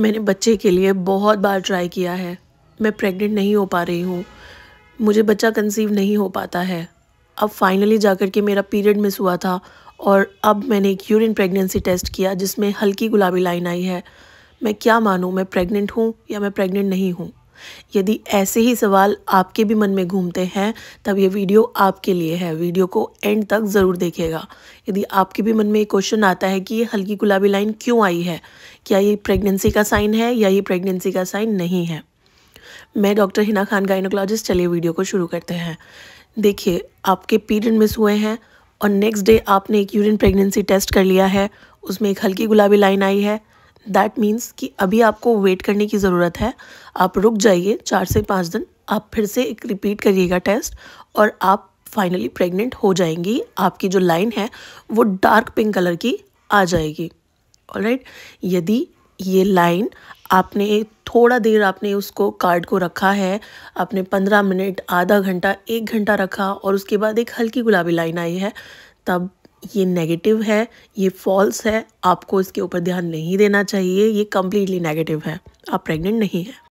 मैंने बच्चे के लिए बहुत बार ट्राई किया है मैं प्रेग्नेंट नहीं हो पा रही हूँ मुझे बच्चा कंसीव नहीं हो पाता है अब फाइनली जाकर के मेरा पीरियड मिस हुआ था और अब मैंने एक यूरिन प्रेगनेंसी टेस्ट किया जिसमें हल्की गुलाबी लाइन आई है मैं क्या मानूँ मैं प्रेग्नेंट हूँ या मैं प्रेग्नेंट नहीं हूँ यदि ऐसे ही सवाल आपके भी मन में घूमते हैं तब ये वीडियो आपके लिए है वीडियो को एंड तक ज़रूर देखिएगा यदि आपके भी मन में क्वेश्चन आता है कि ये हल्की गुलाबी लाइन क्यों आई है क्या ये प्रेगनेंसी का साइन है या ये प्रेगनेंसी का साइन नहीं है मैं डॉक्टर हिना खान गाइनोकोलॉजिस्ट चलिए वीडियो को शुरू करते हैं देखिए आपके पीरियड मिस हुए हैं और नेक्स्ट डे आपने एक यूरिन प्रेगनेंसी टेस्ट कर लिया है उसमें एक हल्की गुलाबी लाइन आई है दैट मीन्स कि अभी आपको वेट करने की ज़रूरत है आप रुक जाइए चार से पाँच दिन आप फिर से एक रिपीट करिएगा टेस्ट और आप फाइनली प्रेग्नेंट हो जाएंगी आपकी जो लाइन है वो डार्क पिंक कलर की आ जाएगी ऑल right? यदि ये लाइन आपने थोड़ा देर आपने उसको कार्ड को रखा है आपने पंद्रह मिनट आधा घंटा एक घंटा रखा और उसके बाद एक हल्की गुलाबी लाइन आई है तब ये नेगेटिव है ये फॉल्स है आपको इसके ऊपर ध्यान नहीं देना चाहिए ये कम्प्लीटली नेगेटिव है आप प्रेग्नेंट नहीं हैं